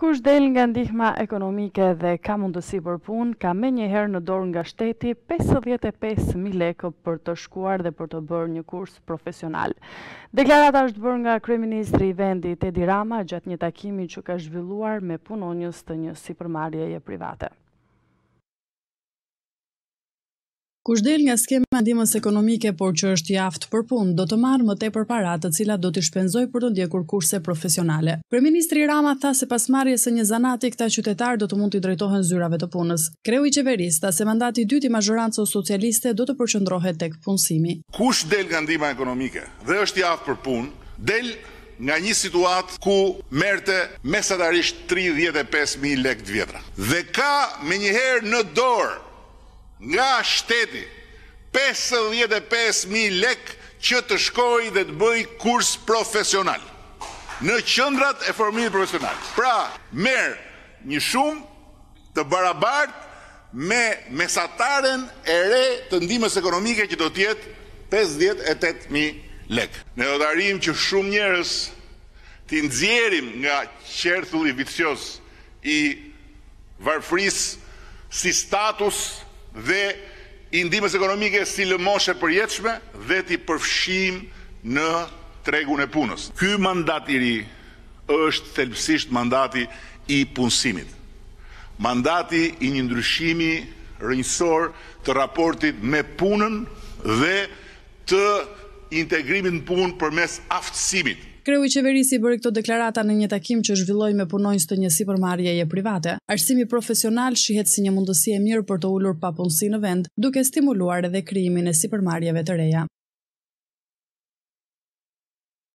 Kush del nga ndihma ekonomike dhe ka mundësi për punë, ka me njëherë në dorë nga shteti 55.000 lekë për të shkuar dhe për të bërë një kurs profesional. Deklarata është bërë nga Kryeministri i vendi Tedi Rama gjatë një takimi që ka zhvilluar me punonjës të një si përmarjeje private. Kush del nga skema ndihmës ekonomike por që është i aftë për punë, do të marrë më tepër para, të cilat do t'i shpenzoj për të ndjekur kurse profesionale. Kryeministri Rama tha se pas marrjes së një zanati, këta qytetar do të mund të drejtohen zyrave të punës. Kreu i qeverisë tha se mandati i dytë i mazhorancës socialiste do të përqendrohet tek punësimi. Kush del nga ndihma ekonomike dhe është i aftë për punë, del nga një situatë ku merte mesatarisht 35.000 lekë të vjetra. Dhe ka me njëherë në dorë nga shteti 55.000 lek që të shkoj dhe të bëj kurs profesional në qëndrat e formimit profesional. Pra, merë një shumë të barabart me mesataren e re të ndimës ekonomike që do tjetë 58.000 lek. Ne do të arim që shumë njërës të nëzjerim nga qertulli vicios i varfris si status dhe indimës ekonomike si lëmoshe për jetëshme dhe ti përfshim në tregun e punës. Ky mandat i ri është thelpsisht mandati i punësimit. Mandati i një ndryshimi rënjësor të raportit me punën dhe të integrimin në punë për mes aftësimit. Kreu i qeverisi bëri këto deklarata në një takim që zhvilloi me punonjës të njësi për marrje e private. Arsimi profesional shihet si një mundësi e mirë për të ulur papunësi në vend, duke stimuluar edhe krijimin e sipërmarrjeve të reja.